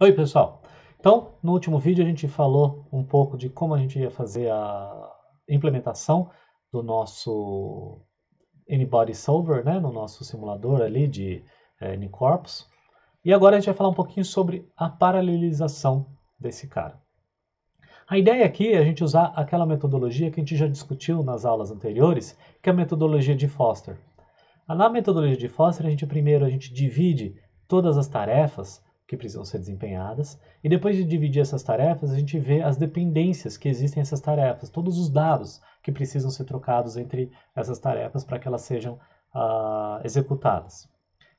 Oi, pessoal! Então, no último vídeo a gente falou um pouco de como a gente ia fazer a implementação do nosso Anybody Solver, né, no nosso simulador ali de é, eh, corpus E agora a gente vai falar um pouquinho sobre a paralelização desse cara. A ideia aqui é a gente usar aquela metodologia que a gente já discutiu nas aulas anteriores, que é a metodologia de Foster. Na metodologia de Foster, a gente primeiro a gente divide todas as tarefas que precisam ser desempenhadas. E depois de dividir essas tarefas, a gente vê as dependências que existem essas tarefas, todos os dados que precisam ser trocados entre essas tarefas para que elas sejam uh, executadas.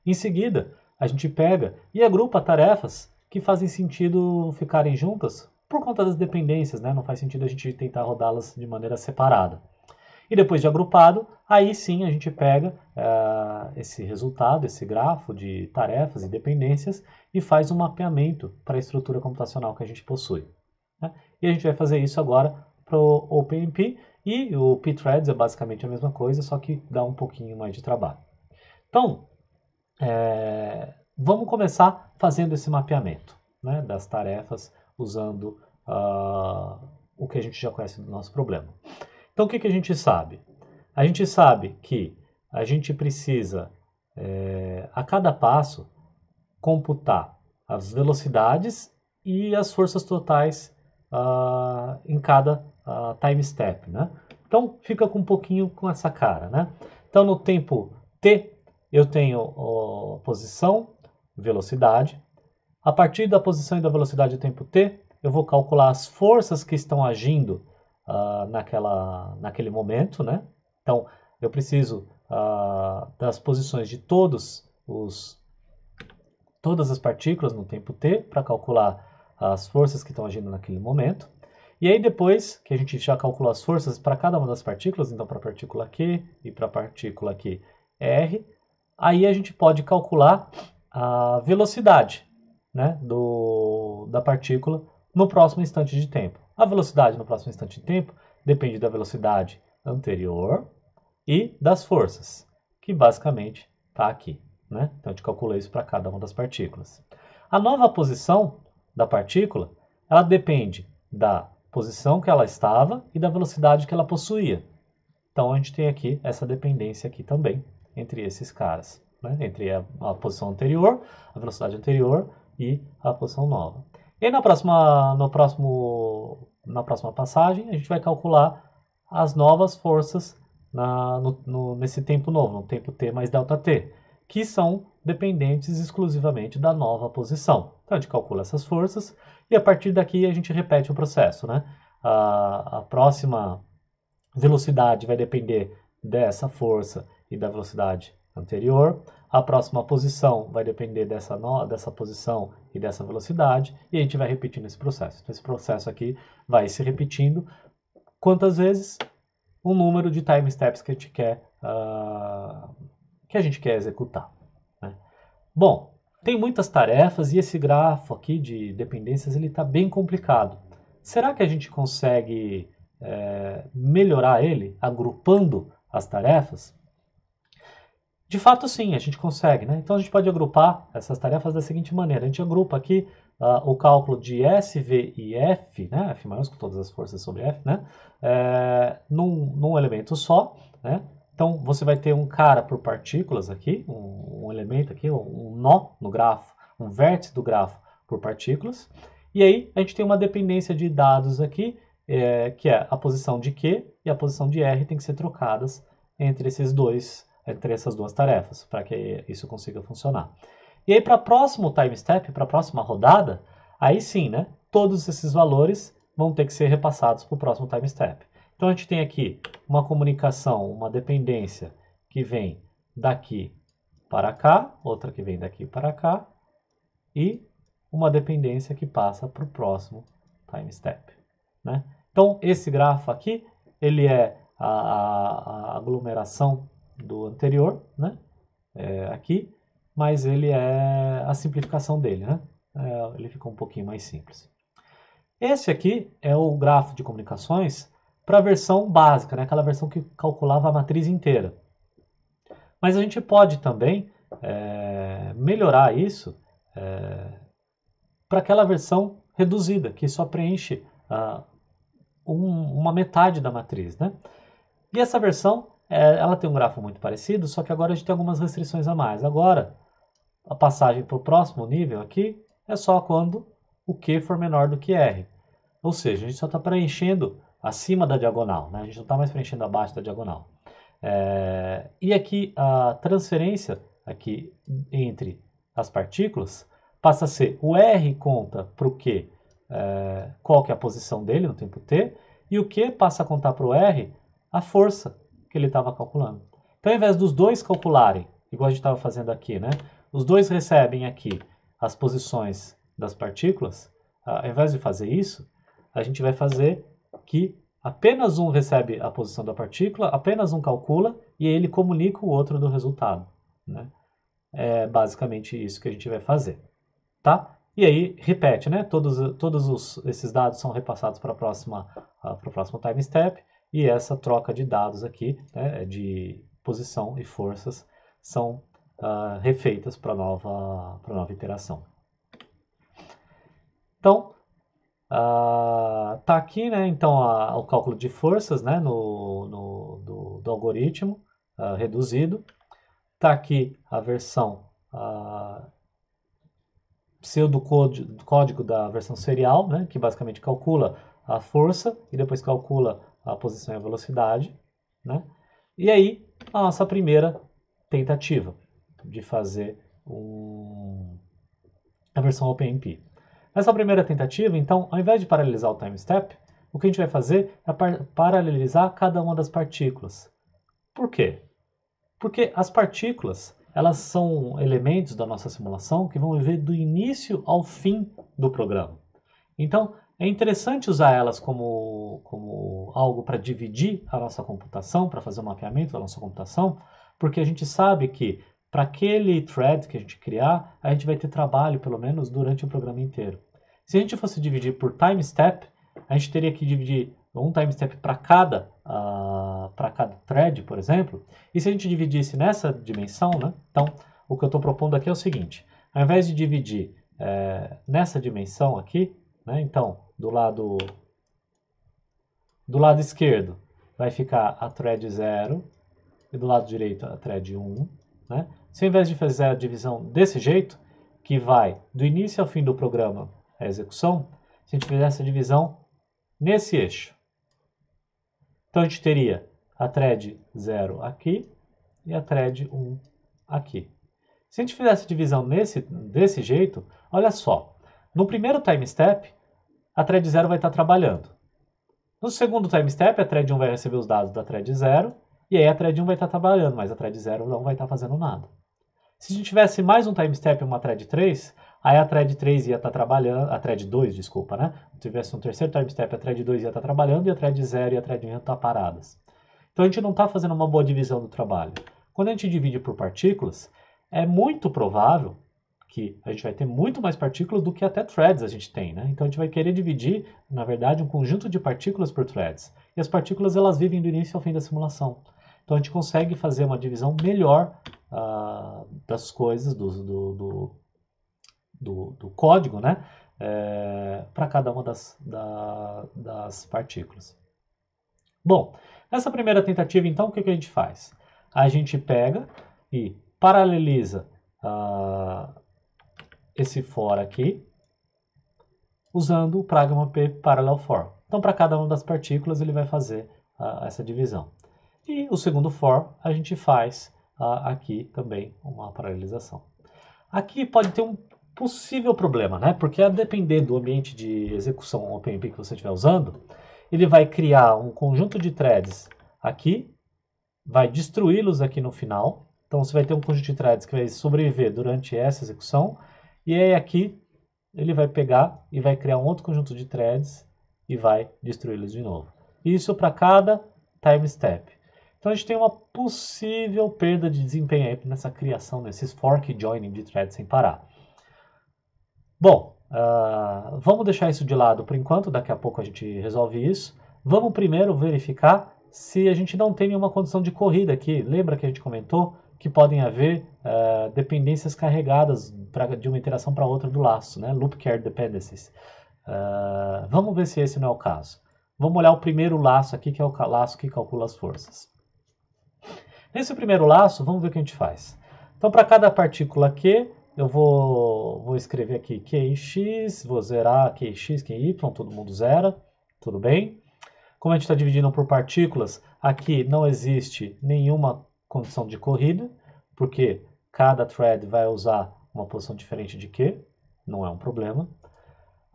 Em seguida, a gente pega e agrupa tarefas que fazem sentido ficarem juntas por conta das dependências, né? Não faz sentido a gente tentar rodá-las de maneira separada. E depois de agrupado, aí sim a gente pega uh, esse resultado, esse grafo de tarefas e dependências e faz um mapeamento para a estrutura computacional que a gente possui. Né? E a gente vai fazer isso agora para o OpenMP e o pthreads é basicamente a mesma coisa, só que dá um pouquinho mais de trabalho. Então, é, vamos começar fazendo esse mapeamento né, das tarefas usando uh, o que a gente já conhece do nosso problema. Então, o que, que a gente sabe? A gente sabe que a gente precisa, é, a cada passo, computar as velocidades e as forças totais uh, em cada uh, time step, né? Então, fica com um pouquinho com essa cara, né? Então, no tempo T, eu tenho posição, velocidade. A partir da posição e da velocidade do tempo T, eu vou calcular as forças que estão agindo uh, naquela, naquele momento, né? Então, eu preciso uh, das posições de todos os, todas as partículas no tempo t para calcular as forças que estão agindo naquele momento. E aí depois que a gente já calculou as forças para cada uma das partículas, então para a partícula Q e para a partícula Q R, aí a gente pode calcular a velocidade né, do, da partícula no próximo instante de tempo. A velocidade no próximo instante de tempo depende da velocidade anterior e das forças, que basicamente está aqui. Né? Então, a gente calcula isso para cada uma das partículas. A nova posição da partícula, ela depende da posição que ela estava e da velocidade que ela possuía. Então, a gente tem aqui essa dependência aqui também entre esses caras, né? entre a, a posição anterior, a velocidade anterior e a posição nova. E na próxima, no próximo, na próxima passagem, a gente vai calcular as novas forças na, no, no, nesse tempo novo, no tempo t mais delta t, que são dependentes exclusivamente da nova posição. Então, a gente calcula essas forças e a partir daqui a gente repete o processo, né? A, a próxima velocidade vai depender dessa força e da velocidade anterior. A próxima posição vai depender dessa, no, dessa posição e dessa velocidade, e a gente vai repetindo esse processo. Então, esse processo aqui vai se repetindo quantas vezes o número de time steps que a gente quer, uh, que a gente quer executar. Né? Bom, tem muitas tarefas e esse grafo aqui de dependências ele está bem complicado. Será que a gente consegue é, melhorar ele agrupando as tarefas? De fato, sim, a gente consegue, né? Então a gente pode agrupar essas tarefas da seguinte maneira: a gente agrupa aqui uh, o cálculo de S, V e F, né? F maiúsculo, todas as forças sobre F, né? É, num, num elemento só, né? Então você vai ter um cara por partículas aqui, um, um elemento aqui, um, nó no grafo, um vértice do grafo por partículas. E aí a gente tem uma dependência de dados aqui, é, que é a posição de Q e a posição de R tem que ser trocadas entre esses dois é, entre essas duas tarefas, para que isso consiga funcionar. E aí, para o próximo time step, para a próxima rodada, aí sim, né, todos esses valores vão ter que ser repassados para o próximo time step. Então, a gente tem aqui uma comunicação, uma dependência que vem daqui para cá, outra que vem daqui para cá, e uma dependência que passa para o próximo time step. Né? Então, esse grafo aqui, ele é a, a, a aglomeração do anterior, né? É, aqui, mas ele é a simplificação dele, né? É, ele ficou um pouquinho mais simples. Esse aqui é o grafo de comunicações para a versão básica, né? aquela versão que calculava a matriz inteira. Mas a gente pode também é, melhorar isso é, para aquela versão reduzida, que só preenche ah, um, uma metade da matriz. Né? E essa versão é, ela tem um grafo muito parecido, só que agora a gente tem algumas restrições a mais. Agora, a passagem para o próximo nível aqui é só quando o Q for menor do que R. Ou seja, a gente só está preenchendo acima da diagonal, né? a gente não está mais preenchendo abaixo da diagonal. É, e aqui a transferência aqui entre as partículas passa a ser o R conta para o Q é, qual que é a posição dele no tempo t, e o Q passa a contar para o R a força que ele estava calculando. Então, ao invés dos dois calcularem, igual a gente estava fazendo aqui, né? Os dois recebem aqui as posições das partículas. Ah, ao invés de fazer isso, a gente vai fazer que apenas um recebe a posição da partícula, apenas um calcula e ele comunica o outro do resultado, né? É basicamente isso que a gente vai fazer, tá? E aí, repete, né? Todos, todos os, esses dados são repassados para a próxima, ah, próximo time step e essa troca de dados aqui, né, é de posição e forças, são uh, refeitas para a nova, pra nova iteração. Então, uh, tá aqui, né, então, a, o cálculo de forças, né, no, no do, do, algoritmo uh, reduzido. Tá aqui a versão uh, código da versão serial, né, que basicamente calcula a força e depois calcula a posição e é a velocidade, né? E aí, a nossa primeira tentativa de fazer um, a versão OpenMP. Nessa primeira tentativa, então, ao invés de paralelizar o time step, o que a gente vai fazer é par paralelizar cada uma das partículas. Por quê? Porque as partículas, elas são elementos da nossa simulação que vão viver do início ao fim do programa. Então, é interessante usar elas como, como algo para dividir a nossa computação, para fazer o um mapeamento da nossa computação, porque a gente sabe que para aquele thread que a gente criar, a gente vai ter trabalho pelo menos durante o programa inteiro. Se a gente fosse dividir por time step, a gente teria que dividir um time step para cada, uh, cada thread, por exemplo. E se a gente dividisse nessa dimensão, né? Então, o que eu estou propondo aqui é o seguinte: ao invés de dividir é, nessa dimensão aqui, né? Então, do lado, do lado esquerdo vai ficar a thread 0 e do lado direito a thread 1. Um, né? Se ao invés de fazer a divisão desse jeito, que vai do início ao fim do programa a execução, se a gente fizesse a divisão nesse eixo. Então, a gente teria a thread 0 aqui e a thread 1 um aqui. Se a gente fizesse a divisão nesse, desse jeito, olha só, no primeiro time step, a thread 0 vai estar trabalhando. No segundo time step, a thread 1 vai receber os dados da thread 0, e aí a thread 1 vai estar trabalhando, mas a thread 0 não vai estar fazendo nada. Se a gente tivesse mais um time step e uma thread 3, aí a thread 3 ia estar trabalhando, a thread 2, desculpa, né? Se tivesse um terceiro time step, a thread 2 ia estar trabalhando e a thread 0 e a thread 1 iam estar paradas. Então a gente não está fazendo uma boa divisão do trabalho. Quando a gente divide por partículas, é muito provável que a gente vai ter muito mais partículas do que até threads a gente tem, né? Então a gente vai querer dividir, na verdade, um conjunto de partículas por threads. E as partículas elas vivem do início ao fim da simulação. Então a gente consegue fazer uma divisão melhor uh, das coisas, do, do, do, do, do código, né? É, para cada uma das, da, das partículas. Bom, nessa primeira tentativa, então, o que, que a gente faz? A gente pega e paraleliza ah, esse for aqui, usando o pragma P parallel for. Então, para cada uma das partículas, ele vai fazer uh, essa divisão. E o segundo for, a gente faz uh, aqui também uma paralelização. Aqui pode ter um possível problema, né? Porque a depender do ambiente de execução OpenMP que você estiver usando, ele vai criar um conjunto de threads aqui, vai destruí-los aqui no final. Então, você vai ter um conjunto de threads que vai sobreviver durante essa execução, e aí aqui ele vai pegar e vai criar um outro conjunto de threads e vai destruí-los de novo. Isso para cada time step. Então a gente tem uma possível perda de desempenho aí nessa criação desses fork joining de threads sem parar. Bom, uh, vamos deixar isso de lado por enquanto, daqui a pouco a gente resolve isso. Vamos primeiro verificar se a gente não tem nenhuma condição de corrida aqui. Lembra que a gente comentou que podem haver uh, dependências carregadas pra, de uma interação para outra do laço, né? Loop care dependencies. Uh, vamos ver se esse não é o caso. Vamos olhar o primeiro laço aqui, que é o laço que calcula as forças. Nesse primeiro laço, vamos ver o que a gente faz. Então, para cada partícula Q, eu vou, vou escrever aqui X, vou zerar QX, Y, todo mundo zera, tudo bem? Como a gente está dividindo por partículas, aqui não existe nenhuma condição de corrida, porque cada thread vai usar uma posição diferente de Q, não é um problema.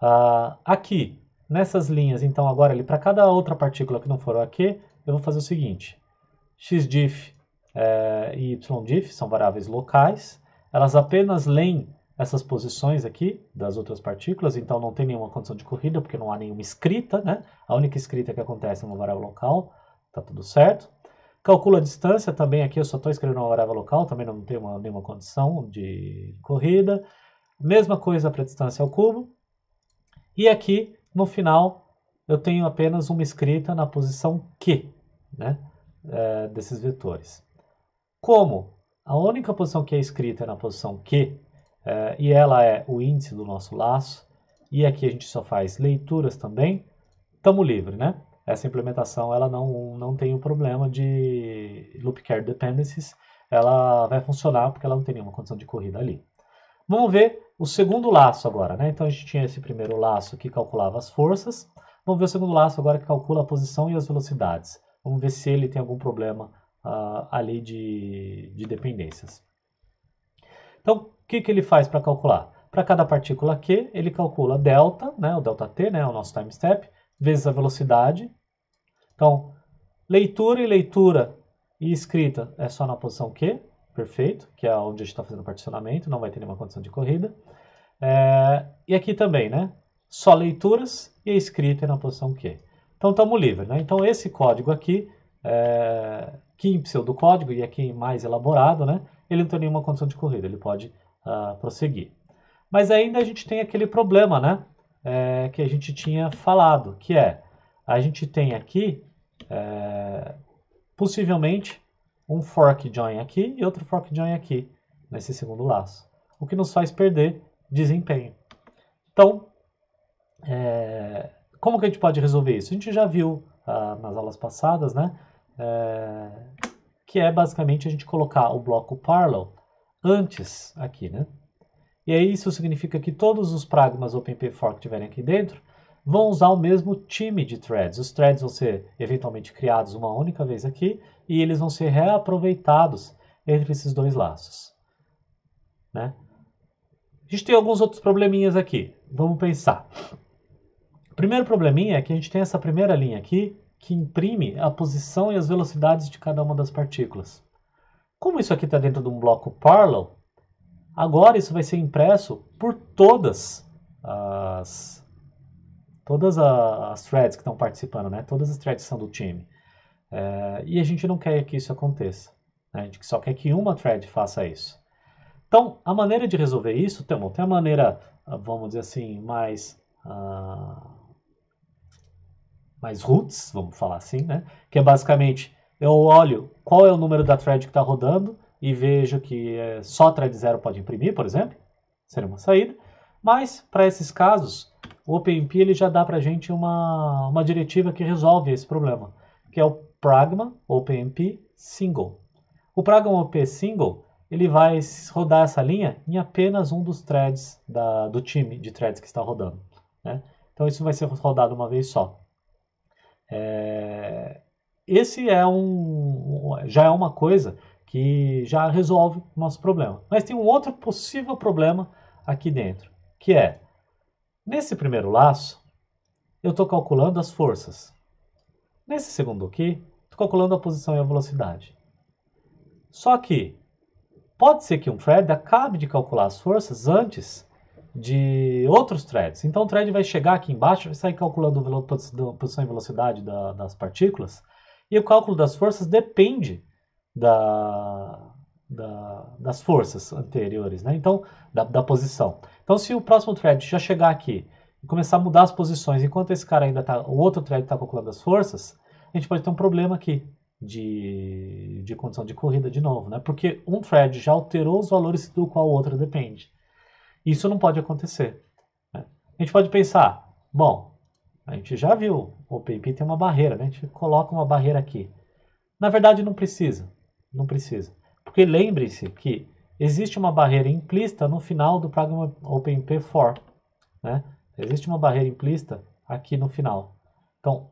Uh, aqui, nessas linhas, então agora ali para cada outra partícula que não for o AQ, eu vou fazer o seguinte, xdiff é, eh, e ydiff são variáveis locais, elas apenas leem essas posições aqui das outras partículas, então não tem nenhuma condição de corrida, porque não há nenhuma escrita, né? A única escrita que acontece é uma variável local, tá tudo certo. Calculo a distância também aqui, eu só estou escrevendo uma variável local, também não tenho uma, nenhuma condição de corrida. Mesma coisa para a distância ao cubo. E aqui, no final, eu tenho apenas uma escrita na posição Q né, é, desses vetores. Como a única posição que é escrita é na posição Q, é, e ela é o índice do nosso laço, e aqui a gente só faz leituras também, estamos livre, né? essa implementação ela não, não tem o um problema de loop care dependencies, ela vai funcionar porque ela não tem nenhuma condição de corrida ali. Vamos ver o segundo laço agora, né? Então a gente tinha esse primeiro laço que calculava as forças, vamos ver o segundo laço agora que calcula a posição e as velocidades. Vamos ver se ele tem algum problema uh, ali de, de dependências. Então, o que, que ele faz para calcular? Para cada partícula Q, ele calcula delta, né, o delta T, né, o nosso time step, vezes a velocidade. Então, leitura e leitura e escrita é só na posição Q, perfeito, que é onde a gente está fazendo particionamento, não vai ter nenhuma condição de corrida. É, e aqui também, né? Só leituras e a escrita é na posição Q. Então, estamos livres, né? Então, esse código aqui, é, que em pseudocódigo e aqui mais elaborado, né? Ele não tem nenhuma condição de corrida, ele pode uh, prosseguir. Mas ainda a gente tem aquele problema, né? é, que a gente tinha falado, que é a gente tem aqui é, possivelmente um fork join aqui e outro fork join aqui nesse segundo laço, o que nos faz perder desempenho. Então, é, como que a gente pode resolver isso? A gente já viu ah, nas aulas passadas, né? É, que é basicamente a gente colocar o bloco parallel antes aqui, né? E aí isso significa que todos os pragmas OpenPFork que tiverem aqui dentro vão usar o mesmo time de threads. Os threads vão ser eventualmente criados uma única vez aqui e eles vão ser reaproveitados entre esses dois laços. Né? A gente tem alguns outros probleminhas aqui. Vamos pensar. O primeiro probleminha é que a gente tem essa primeira linha aqui que imprime a posição e as velocidades de cada uma das partículas. Como isso aqui está dentro de um bloco parallel, Agora isso vai ser impresso por todas as todas as threads que estão participando, né? Todas as threads são do time. É, e a gente não quer que isso aconteça. Né? A gente só quer que uma thread faça isso. Então, a maneira de resolver isso, tem, tem a maneira, ah, vamos dizer assim, mais uh, mais roots, vamos falar assim, né? Que é basicamente eu olho qual é o número da thread que está rodando e vejo que é, só thread zero pode imprimir, por exemplo, seria uma saída. Mas, para esses casos, o OpenMP ele já dá para a gente uma, uma diretiva que resolve esse problema, que é o Pragma OpenMP Single. O Pragma OP Single ele vai rodar essa linha em apenas um dos threads da, do time de threads que está rodando. Né? Então, isso vai ser rodado uma vez só. É, esse é um, já é uma coisa que já resolve o nosso problema. Mas tem um outro possível problema aqui dentro, que é, nesse primeiro laço, eu estou calculando as forças. Nesse segundo aqui, estou calculando a posição e a velocidade. Só que pode ser que um thread acabe de calcular as forças antes de outros threads. Então o thread vai chegar aqui embaixo, vai sair calculando a posição e velocidade da, das partículas, e o cálculo das forças depende da, da, das forças anteriores, né? Então, da, da posição. Então, se o próximo thread já chegar aqui e começar a mudar as posições, enquanto esse cara ainda está, o outro thread está calculando as forças, a gente pode ter um problema aqui de, de condição de corrida de novo, né? Porque um thread já alterou os valores do qual o outro depende. Isso não pode acontecer. Né? A gente pode pensar, bom, a gente já viu, o OpenP tem uma barreira, né? A gente coloca uma barreira aqui. Na verdade, não precisa. Não precisa. Porque lembre-se que existe uma barreira implícita no final do programa OpenP4. Né? Existe uma barreira implícita aqui no final. Então,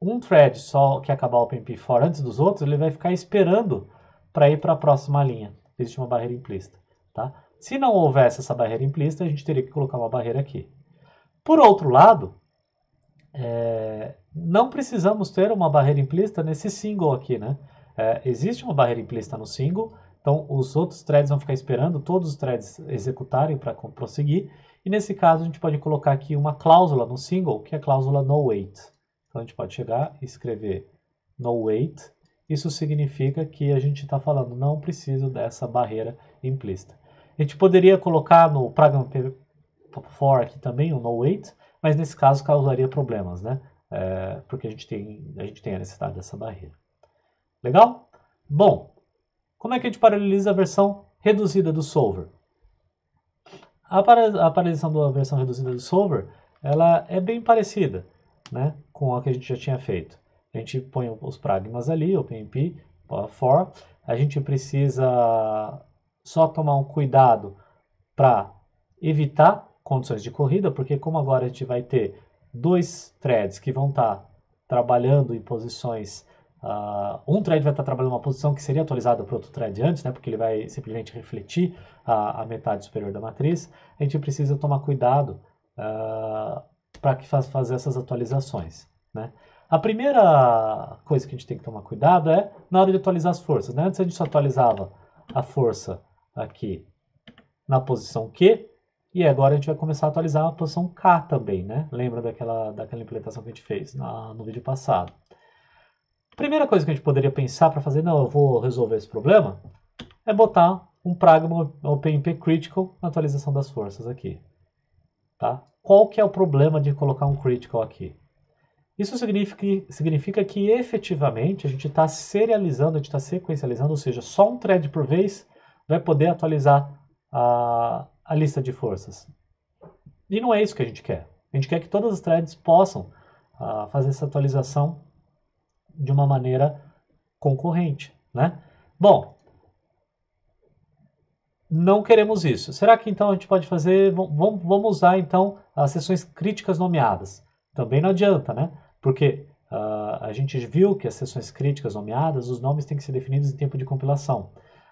um thread só que acabar o OpenP4 antes dos outros, ele vai ficar esperando para ir para a próxima linha. Existe uma barreira implícita. Tá? Se não houvesse essa barreira implícita, a gente teria que colocar uma barreira aqui. Por outro lado, é, não precisamos ter uma barreira implícita nesse single aqui, né? É, existe uma barreira implícita no single, então os outros threads vão ficar esperando todos os threads executarem para prosseguir. E nesse caso a gente pode colocar aqui uma cláusula no single, que é a cláusula no wait. Então a gente pode chegar e escrever no wait. Isso significa que a gente está falando não preciso dessa barreira implícita. A gente poderia colocar no pragma for aqui também o um no wait, mas nesse caso causaria problemas, né? É, porque a gente, tem, a gente tem a necessidade dessa barreira. Legal? Bom, como é que a gente paraleliza a versão reduzida do solver? A paralisação da versão reduzida do solver, ela é bem parecida né, com a que a gente já tinha feito. A gente põe os pragmas ali, OpenMP, for. A gente precisa só tomar um cuidado para evitar condições de corrida, porque como agora a gente vai ter dois threads que vão estar tá trabalhando em posições Uh, um thread vai estar trabalhando uma posição que seria atualizada para outro thread antes, né, porque ele vai simplesmente refletir a, a metade superior da matriz. A gente precisa tomar cuidado uh, para que faz, fazer essas atualizações. Né? A primeira coisa que a gente tem que tomar cuidado é na hora de atualizar as forças. Né? Antes a gente só atualizava a força aqui na posição Q, e agora a gente vai começar a atualizar a posição K também, né? Lembra daquela, daquela implementação que a gente fez na, no vídeo passado primeira coisa que a gente poderia pensar para fazer, não, eu vou resolver esse problema, é botar um pragma OpenIP critical na atualização das forças aqui. Tá? Qual que é o problema de colocar um critical aqui? Isso significa, significa que efetivamente a gente está serializando, a gente está sequencializando, ou seja, só um thread por vez vai poder atualizar a, a lista de forças. E não é isso que a gente quer. A gente quer que todas as threads possam ah, fazer essa atualização de uma maneira concorrente, né? Bom, não queremos isso. Será que então a gente pode fazer? Vamos, usar então as sessões críticas nomeadas. Também não adianta, né? Porque uh, a gente viu que as sessões críticas nomeadas, os nomes têm que ser definidos em tempo de compilação.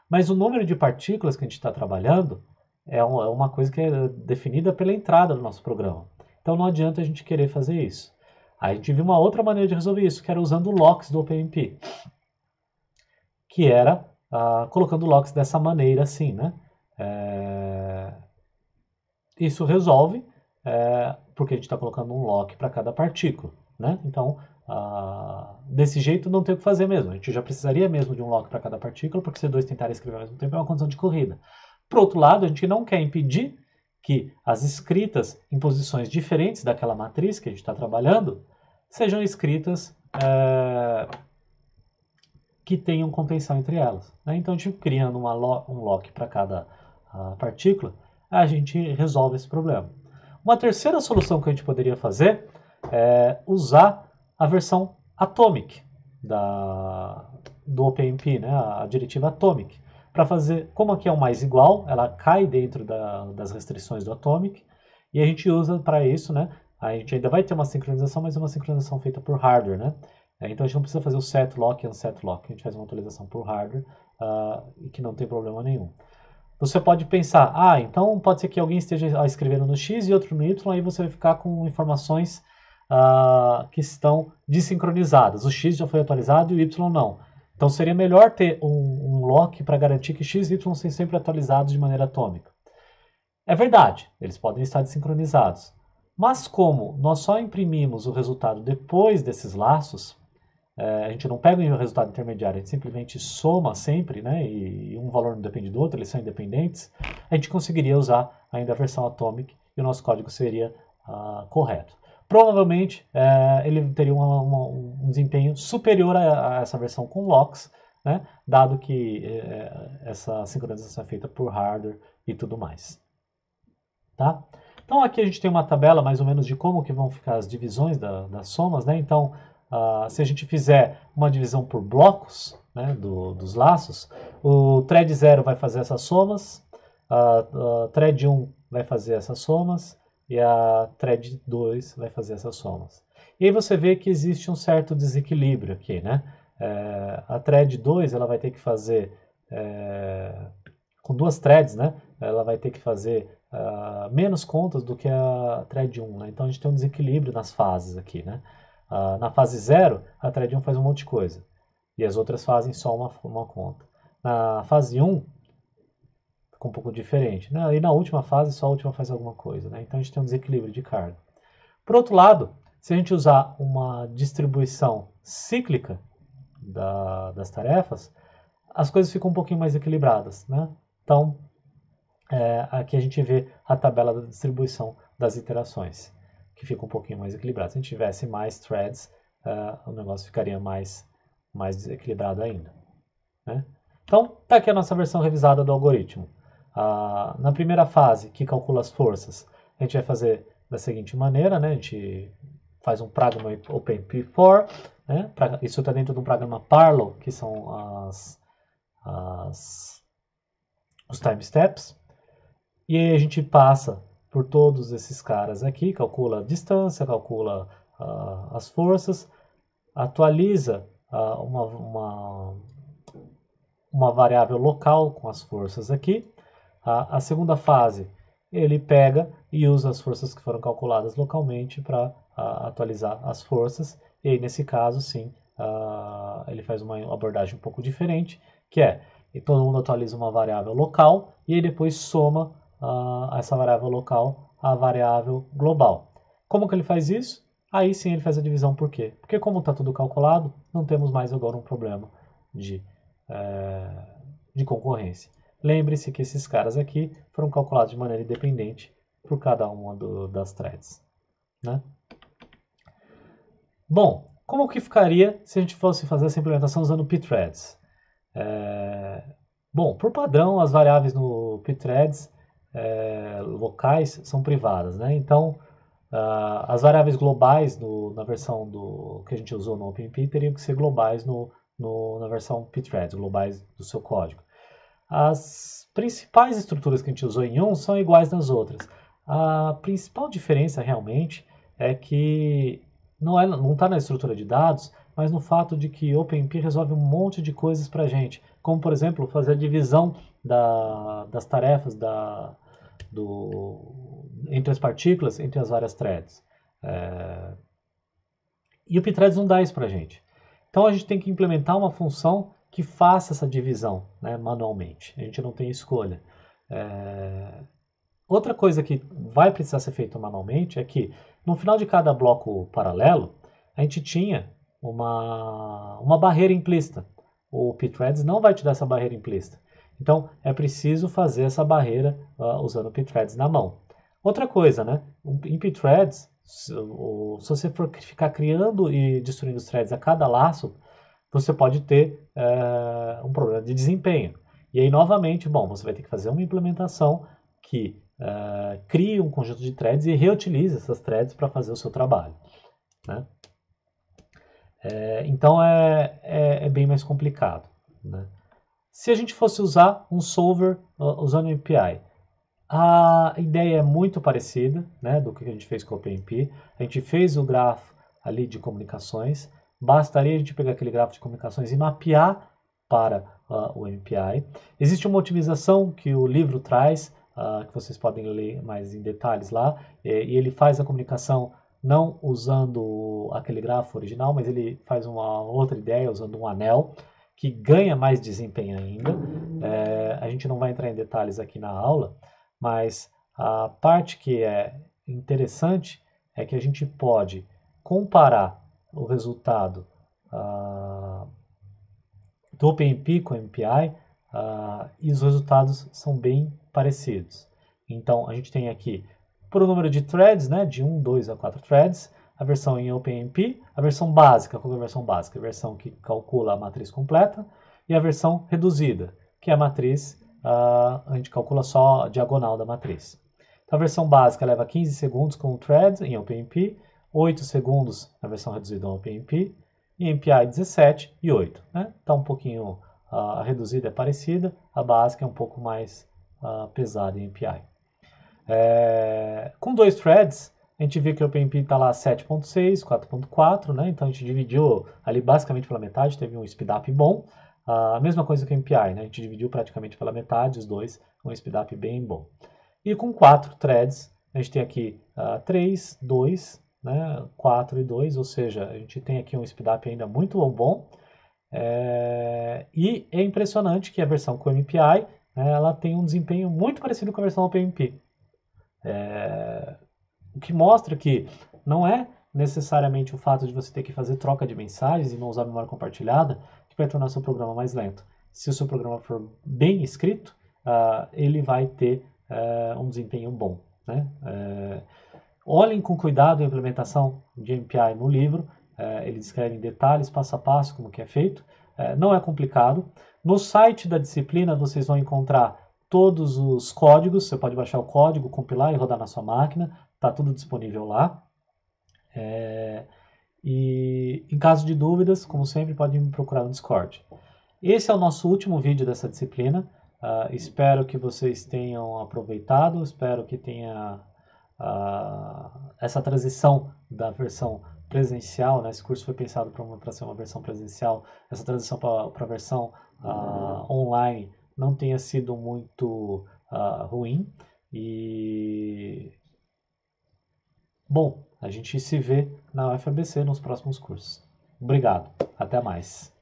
Mas o número de partículas que a gente está trabalhando é, um, é uma coisa que é definida pela entrada do nosso programa. Então não adianta a gente querer fazer isso. Aí gente viu uma outra maneira de resolver isso, que era usando locks do OpenMP, que era uh, colocando locks dessa maneira assim, né? É... Isso resolve, é... porque a gente está colocando um lock para cada partícula, né? Então, Uh, desse jeito não tem o que fazer mesmo. A gente já precisaria mesmo de um lock para cada partícula, porque se dois tentarem escrever ao mesmo tempo é uma condição de corrida. Por outro lado, a gente não quer impedir que as escritas em posições diferentes daquela matriz que a gente está trabalhando sejam escritas é, que tenham contenção entre elas. Né? Então, tipo, criando lo um lock para cada ah, partícula, a gente resolve esse problema. Uma terceira solução que a gente poderia fazer é usar a versão Atomic da, do OpenMP, né? a, a diretiva Atomic, para fazer, como aqui é o mais igual, ela cai dentro da, das restrições do Atomic, e a gente usa para isso né, a gente ainda vai ter uma sincronização, mas uma sincronização feita por hardware, né? É, então a gente não precisa fazer o set lock e unset lock, a gente faz uma atualização por hardware uh, e que não tem problema nenhum. Você pode pensar, ah, então pode ser que alguém esteja ah, escrevendo no X e outro no Y, aí você vai ficar com informações uh, que estão desincronizadas. O X já foi atualizado e o Y não. Então seria melhor ter um, um lock para garantir que X e Y sejam sempre atualizados de maneira atômica. É verdade, eles podem estar desincronizados, mas como nós só imprimimos o resultado depois desses laços, é, a gente não pega o resultado intermediário, a gente simplesmente soma sempre, né, e, e um valor não depende do outro, eles são independentes, a gente conseguiria usar ainda a versão Atomic e o nosso código seria ah, correto. Provavelmente é, ele teria uma, uma, um desempenho superior a, a, essa versão com locks, né, dado que é, é essa sincronização é feita por hardware e tudo mais. Tá? Então aqui a gente tem uma tabela mais ou menos de como que vão ficar as divisões da, das somas, né? Então, ah, se a gente fizer uma divisão por blocos né, do, dos laços, o thread 0 vai fazer essas somas, a, a thread 1 um vai fazer essas somas e a thread 2 vai fazer essas somas. E aí você vê que existe um certo desequilíbrio aqui, né? É, a thread 2 ela vai ter que fazer é, com duas threads, né? Ela vai ter que fazer uh, menos contas do que a thread 1, né? Então a gente tem um desequilíbrio nas fases aqui, né? Uh, na fase 0, a thread 1 faz um monte de coisa e as outras fazem só uma, uma conta. Na fase 1, fica um pouco diferente, né? E na última fase, só a última faz alguma coisa, né? Então a gente tem um desequilíbrio de carga. Por outro lado, se a gente usar uma distribuição cíclica da, das tarefas, as coisas ficam um pouquinho mais equilibradas, né? Então, é, aqui a gente vê a tabela da distribuição das iterações, que fica um pouquinho mais equilibrada. Se a gente tivesse mais threads, uh, o negócio ficaria mais, mais desequilibrado ainda. Né? Então, está aqui a nossa versão revisada do algoritmo. Uh, na primeira fase, que calcula as forças, a gente vai fazer da seguinte maneira, né? a gente faz um pragma p 4 né? isso está dentro de um programa Parlo, que são as, as os time steps. E aí a gente passa por todos esses caras aqui, calcula a distância, calcula uh, as forças, atualiza uh, uma, uma, uma, variável local com as forças aqui. Uh, a segunda fase, ele pega e usa as forças que foram calculadas localmente para ah, atualizar as forças. E aí, nesse caso, sim, ele faz uma abordagem um pouco diferente, que é, todo mundo atualiza uma variável local e aí depois soma essa variável local à variável global. Como que ele faz isso? Aí sim ele faz a divisão por quê? Porque como está tudo calculado, não temos mais agora um problema de, é, de concorrência. Lembre-se que esses caras aqui foram calculados de maneira independente por cada uma do, das threads. Né? Bom, como que ficaria se a gente fosse fazer essa implementação usando pthreads? É, bom, por padrão, as variáveis no pthreads é, locais são privadas, né? Então, uh, as variáveis globais no, na versão do que a gente usou no OpenP teriam que ser globais no, no, na versão pthreads, globais do seu código. As principais estruturas que a gente usou em um são iguais nas outras. A principal diferença realmente é que não está é, não tá na estrutura de dados, mas no fato de que OpenP resolve um monte de coisas para a gente, como por exemplo fazer a divisão da, das tarefas da, do, entre as partículas, entre as várias threads. É... E o pthreads não dá isso para a gente. Então a gente tem que implementar uma função que faça essa divisão né, manualmente. A gente não tem escolha. É... Outra coisa que vai precisar ser feita manualmente é que no final de cada bloco paralelo, a gente tinha uma, uma barreira implícita. O pthreads não vai te dar essa barreira implícita. Então, é preciso fazer essa barreira uh, usando o pthreads na mão. Outra coisa, né? Em pthreads, se, o, se você for ficar criando e destruindo os threads a cada laço, você pode ter eh, um problema de desempenho. E aí, novamente, bom, você vai ter que fazer uma implementação que uh, crie um conjunto de threads e reutilize essas threads para fazer o seu trabalho. Né? É, então é, é, é, bem mais complicado. Né? Se a gente fosse usar um solver usando o MPI, a ideia é muito parecida né, do que a gente fez com o OpenMP. A gente fez o grafo ali de comunicações, bastaria a gente pegar aquele grafo de comunicações e mapear para uh, o MPI. Existe uma otimização que o livro traz, uh, que vocês podem ler mais em detalhes lá, e, é, e ele faz a comunicação não usando aquele grafo original, mas ele faz uma outra ideia usando um anel que ganha mais desempenho ainda. É, a gente não vai entrar em detalhes aqui na aula, mas a parte que é interessante é que a gente pode comparar o resultado ah, do OpenMP com o MPI ah, e os resultados são bem parecidos. Então, a gente tem aqui por um número de threads, né, de 1, 2 a 4 threads, a versão em OpenMP, a versão básica, qual é a versão básica? A versão que calcula a matriz completa, e a versão reduzida, que é a matriz, uh, a gente calcula só a diagonal da matriz. Então, a versão básica leva 15 segundos com o thread em OpenMP, 8 segundos na versão reduzida em OpenMP, e MPI 17 e 8. Né? Então, um pouquinho, uh, a reduzida é parecida, a básica é um pouco mais uh, pesada em MPI. É, com dois threads, a gente vê que o OpenMP está lá 7.6, 4.4, né? Então a gente dividiu ali basicamente pela metade, teve um speedup bom. Ah, a mesma coisa que o MPI, né? A gente dividiu praticamente pela metade os dois, um speedup bem bom. E com quatro threads, a gente tem aqui uh, 3, 2, né? 4 e 2, ou seja, a gente tem aqui um speedup ainda muito bom. É... E é impressionante que a versão com MPI, né, ela tem um desempenho muito parecido com a versão OpenMP. É, o que mostra que não é necessariamente o fato de você ter que fazer troca de mensagens e não usar memória compartilhada que vai tornar seu programa mais lento. Se o seu programa for bem escrito, uh, ele vai ter uh, um desempenho bom. Né? Uh, olhem com cuidado a implementação de MPI no livro, eh, ele descreve em detalhes, passo a passo, como que é feito. não é complicado. No site da disciplina vocês vão encontrar todos os códigos, você pode baixar o código, compilar e rodar na sua máquina, está tudo disponível lá. É, e em caso de dúvidas, como sempre, pode me procurar no Discord. Esse é o nosso último vídeo dessa disciplina. Uh, espero que vocês tenham aproveitado, espero que tenha uh, essa transição da versão presencial, né? esse curso foi pensado para ser uma versão presencial, essa transição para a versão uh, online não tenha sido muito uh, ruim e bom, a gente se vê na UFABC nos próximos cursos. Obrigado, até mais.